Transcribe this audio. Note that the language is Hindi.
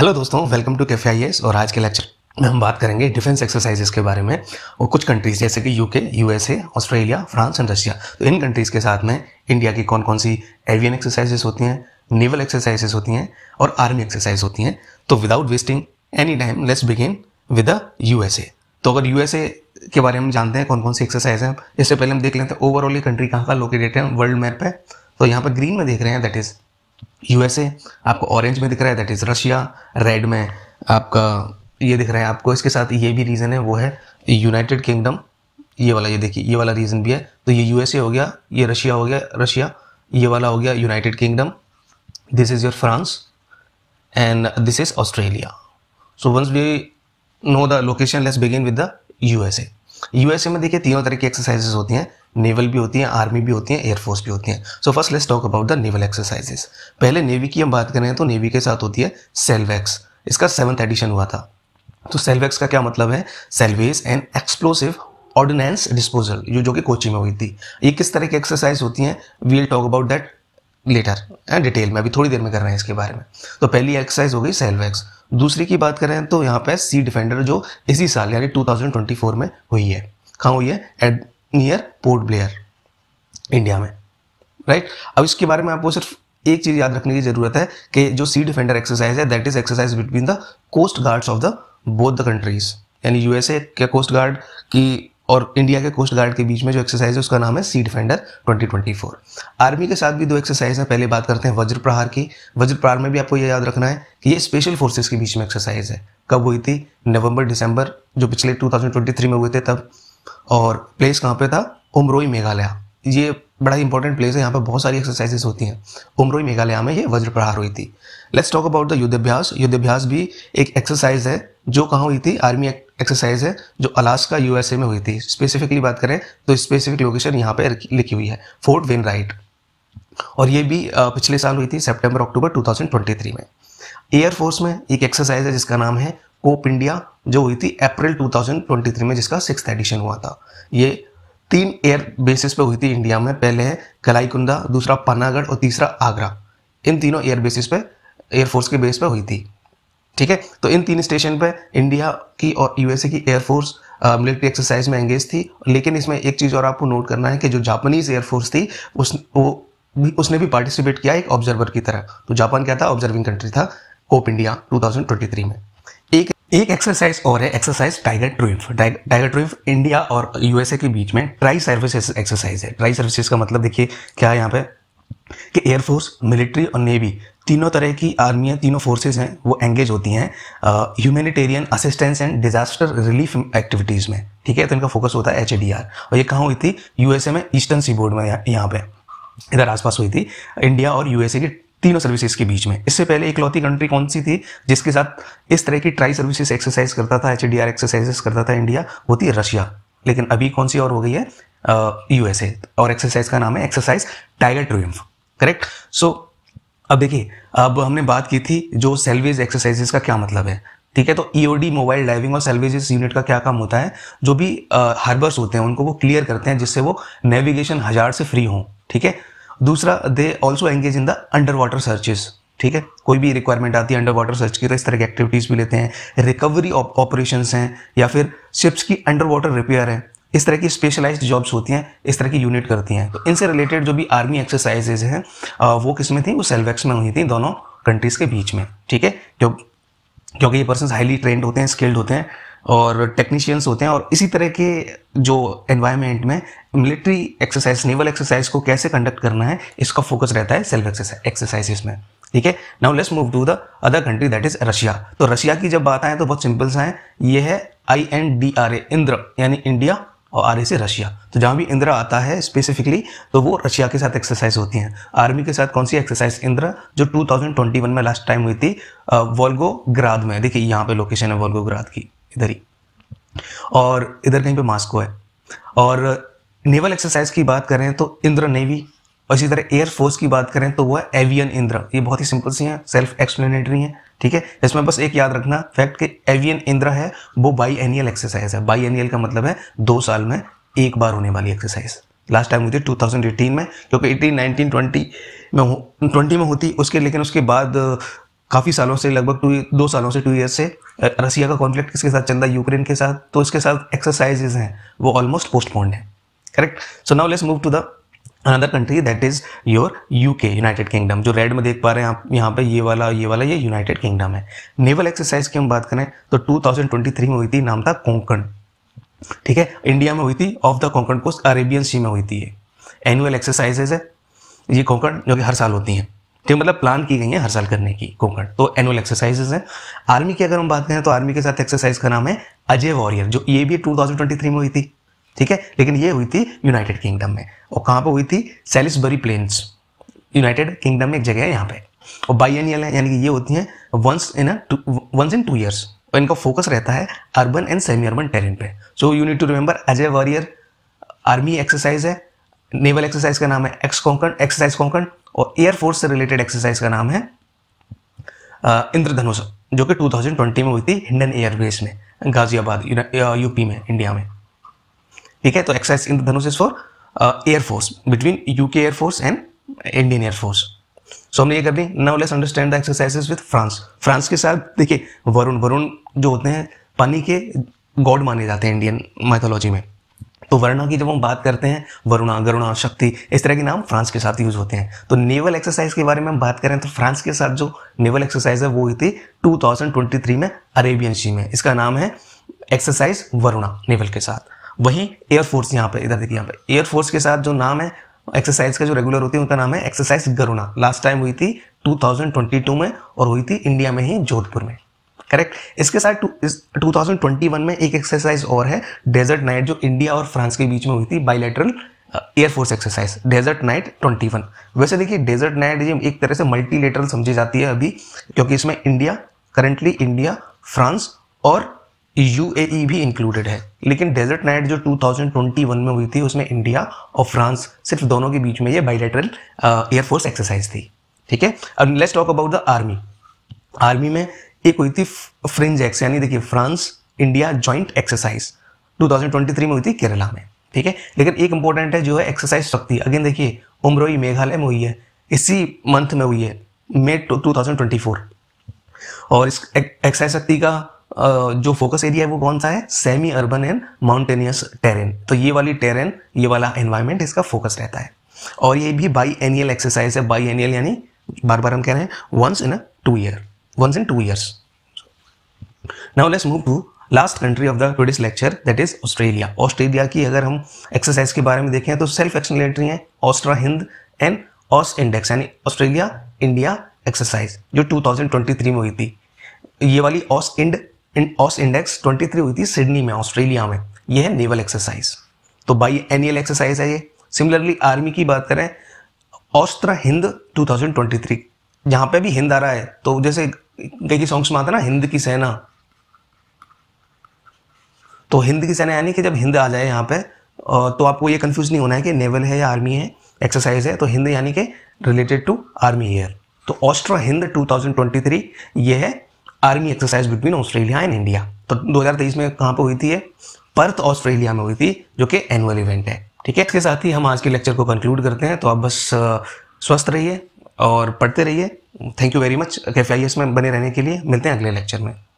हेलो दोस्तों वेलकम टू कैफे आई और आज के लेक्चर में हम बात करेंगे डिफेंस एक्सरसाइजेस के बारे में और कुछ कंट्रीज़ जैसे कि UK USA Australia France and Russia तो इन कंट्रीज़ के साथ में इंडिया की कौन कौन सी एवियन एक्सरसाइजेस होती हैं नेवल एक्सरसाइजेस होती हैं और आर्मी एक्सरसाइज होती हैं तो without wasting any time let's begin with the USA तो अगर यूएसए के बारे में जानते हैं कौन कौन सी एक्सरसाइज है इससे पहले हम देख लेते हैं ओवरऑल ये कंट्री कहाँ का लोकेटेड है वर्ल्ड मैप पे तो यहाँ पर ग्रीन में देख रहे हैं दैट इज़ यूएसए आपको ऑरेंज में दिख रहा है दैट इज़ रशिया रेड में आपका ये दिख रहा है आपको इसके साथ ये भी रीज़न है वो है यूनाइटेड किंगडम ये वाला ये देखिए ये वाला रीज़न भी है तो ये यूएसए हो गया ये रशिया हो गया रशिया ये वाला हो गया United Kingdom this is your France and this is Australia so once we know the location let's begin with the USA USA में देखिए तीनों तरह की एक्सरसाइजेज होती हैं नेवल भी होती हैं आर्मी भी होती हैं एयरफोर्स भी होती हैं so first let's talk about the naval exercises पहले नेवी की हम बात करें तो नेवी के साथ होती है सेल्वैक्स इसका सेवन्थ एडिशन हुआ था तो सेल्वैक्स का क्या मतलब है salvage and explosive ordnance disposal जो जो कि कोची में हुई थी ये किस तरह की एक्सरसाइज होती हैं we'll talk about that later and detail में अभी थोड़ी देर में कर रहे हैं इसके बारे में तो पहली एक्सरसाइज हो गई सेल्वैक्स दूसरी की बात करें तो यहाँ पे सी डिफेंडर जो इसी साल यानी 2024 में हुई है कहाँ हुई है at near Port Blair India में राइट अब इसके बारे में आपको सिर्फ एक चीज याद रखने की जरूरत है कि जो सी डिफेंडर एक्सरसाइज है that is exercise between the coast guards of the both the countries यानी यूएसए के कोस्ट गार्ड की और इंडिया के कोस्ट गार्ड के बीच में जो एक्सरसाइज है उसका नाम है सी डिफेंडर 2024 आर्मी के साथ भी दो एक्सरसाइज है पहले बात करते हैं वज्र प्रहार की वज्र प्रहार में भी आपको यह याद रखना है कि ये स्पेशल फोर्सेस के बीच में एक्सरसाइज है कब हुई थी नवंबर दिसंबर जो पिछले 2023 में हुए थे तब और प्लेस कहाँ पे था उमरोई मेघालय ये बड़ा इंपॉर्टेंट प्लेस है यहाँ पर बहुत सारी एक्सरसाइजेस होती हैं उमरोई मेघालय में ये वज्र प्रहार हुई थी लेट्स टॉक अबाउट द युद्धाभ्यास युद्धाभ्यास भी एक एक्सरसाइज है जो कहाँ हुई थी आर्मी एक्सरसाइज है जो अलास्का यूएसए में हुई थी स्पेसिफिकली बात करें तो स्पेसिफिक लोकेशन यहाँ पर लिखी हुई है फोर्ट वेन राइट और ये भी पिछले साल हुई थी सेप्टेम्बर अक्टूबर टू में एयरफोर्स में एक एक्सरसाइज है जिसका नाम है कोप इंडिया जो हुई थी अप्रैल 2023 में जिसका सिक्स एडिशन हुआ था ये तीन एयर बेसिस पे हुई थी इंडिया में पहले है कलाईकुंदा दूसरा पन्नागढ़ और तीसरा आगरा इन तीनों एयर बेसिस पे एयरफोर्स के बेस पे हुई थी ठीक है तो इन तीन स्टेशन पे इंडिया की और यूएसए की एयरफोर्स मिलिट्री एक्सरसाइज में एंगेज थी लेकिन इसमें एक चीज़ और आपको नोट करना है कि जो जापानीज एयरफोर्स थी उस वो भी उसने भी पार्टिसिपेट किया एक ऑब्जर्वर की तरह तो जापान क्या था ऑब्जर्विंग कंट्री था कोप इंडिया 2023 में एक एक एक्सरसाइज और है exercise tiger triumph tiger triumph India और यूएसए के बीच में ट्राई सर्विसेज एक्सरसाइज है ट्राई सर्विसेज का मतलब देखिए क्या है यहाँ पे कि एयरफोर्स मिलिट्री और नेवी तीनों तरह की आर्मियाँ तीनों फोर्सेज हैं वो एंगेज होती हैं humanitarian assistance and disaster relief activities में ठीक है तो इनका फोकस होता है एच और ये कहाँ हुई थी यूएसए में ईस्टर्न सी बोर्ड में यहाँ पे इधर आसपास हुई थी इंडिया और यूएसए की तीनों सर्विसेज के बीच में इससे पहले इकलौती कंट्री कौन सी थी जिसके साथ इस तरह की ट्राई सर्विसेज एक्सरसाइज करता था एच एक्सरसाइजेस करता था इंडिया वो थी रशिया लेकिन अभी कौन सी और हो गई है यूएसए और एक्सरसाइज का नाम है exercise tiger triumph correct so अब देखिए अब हमने बात की थी जो सेल्वेज एक्सरसाइजेस का क्या मतलब है ठीक है तो ईओडी मोबाइल डाइविंग और सेल्वेजेस यूनिट का क्या काम होता है जो भी हार्बर्स होते हैं उनको वो क्लियर करते हैं जिससे वो नेविगेशन हजार से फ्री हों ठीक है दूसरा they also engage in the underwater searches ठीक है कोई भी रिक्वायरमेंट आती है अंडर वाटर सर्च की तो इस तरह की एक्टिविटीज़ भी लेते हैं रिकवरी ऑपरेशन हैं या फिर शिप्स की अंडर वाटर रिपेयर है इस तरह की स्पेशलाइज्ड जॉब्स होती हैं इस तरह की यूनिट करती हैं तो इनसे रिलेटेड जो भी आर्मी एक्सरसाइजेज हैं वो किसमें थी वो सेल्वेक्स में हुई थी दोनों कंट्रीज़ के बीच में ठीक है जो क्योंकि ये पर्सन हाईली ट्रेंड होते हैं स्किल्ड होते हैं और टेक्नीशियंस होते हैं और इसी तरह के जो एनवायरनमेंट में मिलिट्री एक्सरसाइज नेवल एक्सरसाइज को कैसे कंडक्ट करना है इसका फोकस रहता है सेल्फ एक्सरसाइजेस में ठीक है now let's move to the other country that is Russia तो रशिया की जब बात आए तो बहुत सिंपल सा है ये है I N D R A Indra यानी इंडिया और आर ए से रशिया तो जहाँ भी इंद्र आता है स्पेसिफिकली तो वो रशिया के साथ एक्सरसाइज होती हैं आर्मी के साथ कौन सी एक्सरसाइज इंद्र जो 2021 में लास्ट टाइम हुई थी वोल्गोग्राद में देखिए यहाँ पे लोकेशन है वोल्गोग्राद की इधर ही और इधर कहीं पे मास्को है और नेवल एक्सरसाइज की बात करें तो इंद्र नेवी और इसी तरह एयरफोर्स की बात करें तो वो है एवियन इंद्र ये बहुत ही सिंपल सी हैं सेल्फ एक्सप्लेनेटरी हैं ठीक है इसमें बस एक याद रखना फैक्ट कि एवियन इंद्र है वो बाई एनियल एक्सरसाइज है बाई एनियल का मतलब है दो साल में एक बार होने वाली एक्सरसाइज लास्ट टाइम हुई थी एटीन में क्योंकि एटीन नाइनटीन ट्वेंटी में ट्वेंटी में होती उसके लेकिन उसके बाद काफ़ी सालों से लगभग टू दो सालों से टू ईयर्स से रसिया का कॉन्फ्लिक्ट किसके साथ चल रहा है यूक्रेन के साथ तो इसके साथ एक्सरसाइजेज हैं वो ऑलमोस्ट पोस्टपोन्ड है correct so now let's move to the another country that is your UK United Kingdom जो रेड में देख पा रहे हैं आप यहाँ पे ये वाला ये वाला ये यूनाइटेड किंगडम है नेवल एक्सरसाइज की हम बात करें तो 2023 में हुई थी नाम था कोंकण ठीक है इंडिया में हुई थी off the Konkan coast Arabian sea में हुई थी एनुअल एक्सरसाइजेज है ये कोंकण जो कि हर साल होती हैं ठीक तो मतलब प्लान की गई है हर साल करने की कोंकण तो एनुअल एक्सरसाइजेस हैं आर्मी की अगर हम बात करें तो आर्मी के साथ एक्सरसाइज का नाम है अजय वॉरियर जो ये भी टू में हुई थी ठीक है लेकिन ये हुई थी यूनाइटेड किंगडम में और कहाँ पर हुई थी सेलिसबरी प्लेन्स यूनाइटेड किंगडम में एक जगह है यहाँ पे और बाइनियल है यानी कि ये होती हैं once in once in two years और इनका फोकस रहता है urban and semi urban terrain पे so you need to remember Ajeya warrior army exercise है नेवल एक्सरसाइज का नाम है एक्स कॉन्कन एक्सरसाइज कॉन्कन और एयरफोर्स से रिलेटेड एक्सरसाइज का नाम है इंद्रधनुष जो कि 2020 में हुई थी हिंडन एयरबेस में गाजियाबाद यूपी में इंडिया में ठीक है तो exercise Indradhanush is for air force between UK air force and Indian air force so हमने ये कर दी now let's understand the exercises with France France के साथ देखिए वरुण वरुण जो होते हैं पानी के गॉड माने जाते हैं इंडियन माइथोलॉजी में तो वर्णा की जब हम बात करते हैं वरुणा गरुणा शक्ति इस तरह के नाम फ्रांस के साथ यूज होते हैं तो नेवल एक्सरसाइज के बारे में हम बात करें तो फ्रांस के साथ जो नेवल एक्सरसाइज है वो हुई थी 2023 में अरेबियन सी में इसका नाम है एक्सरसाइज वरुणा नेवल के साथ वहीं एयरफोर्स यहाँ पर इधर देखिए यहाँ पर एयरफोर्स के साथ जो नाम है एक्सरसाइज का जो रेगुलर होती है उनका नाम है एक्सरसाइज गरुणा लास्ट टाइम हुई थी 2022 में और हुई थी इंडिया में ही जोधपुर में करेक्ट इसके साथ टू थाउजेंड ट्वेंटी में एक एक्सरसाइज और है डेजर्ट नाइट जो इंडिया और फ्रांस के बीच में हुई थी bilateral air force exercise desert knight 21 वैसे देखिए डेजर्ट नाइट ये एक तरह से मल्टीलेटरल समझी जाती है अभी क्योंकि इसमें इंडिया करंटली इंडिया फ्रांस और यू e भी इंक्लूडेड है लेकिन डेजर्ट नाइट जो 2021 में हुई थी उसमें इंडिया और फ्रांस सिर्फ दोनों के बीच में ये बाइलेटरल एयरफोर्स एक्सरसाइज थी ठीक है अब let's talk about the army army में एक हुई थी फ्रेंच एक्स यानी देखिए फ्रांस इंडिया ज्वाइंट एक्सरसाइज 2023 में हुई थी केरला में ठीक है लेकिन एक इंपॉर्टेंट है जो है एक्सरसाइज शक्ति अगेन देखिए उमरोई मेघालय में हुई है इसी मंथ में हुई है मे टू और इस एक्सरसाइज शक्ति का जो फोकस एरिया है वो कौन सा है semi urban and mountainous terrain तो ये वाली टेरेन ये वाला एनवायरमेंट इसका फोकस रहता है और ये भी बाई एनियल एक्सरसाइज है बाई एनियल यानी बार बार हम कह रहे हैं once in a two year once in two years. Now let's move to last country of the today's lecture that is Australia Australia की अगर हम एक्सरसाइज के बारे में देखें तो सेल्फ explanatory है Austra Hind and Aus index यानी ऑस्ट्रेलिया इंडिया एक्सरसाइज जो 2023 में हुई थी ये वाली ऑस इंड ऑस इंडेक्स 23 हुई थी सिडनी में ऑस्ट्रेलिया में ये है नेवल एक्सरसाइज तो बाई एनुअल एक्सरसाइज है ये सिमिलरली आर्मी की बात करें ऑस्ट्रा हिंद 2023 जहां पे भी हिंद आ रहा है तो जैसे कई सॉन्ग्स में आता ना हिंद की सेना तो हिंद की सेना यानी कि जब हिंद आ जाए यहाँ पे तो आपको ये कंफ्यूज नहीं होना है कि नेवल है या आर्मी है एक्सरसाइज है तो हिंद यानी कि रिलेटेड टू आर्मी ईयर तो ऑस्ट्रो हिंद 2023 ये है army exercise between Australia and India तो 2023 में कहाँ पे हुई थी ये पर्थ ऑस्ट्रेलिया में हुई थी जो कि एनुअल इवेंट है ठीक है इसके साथ ही हम आज के लेक्चर को कंक्लूड करते हैं तो आप बस स्वस्थ रहिए और पढ़ते रहिए थैंक यू वेरी मच कैफ में बने रहने के लिए मिलते हैं अगले लेक्चर में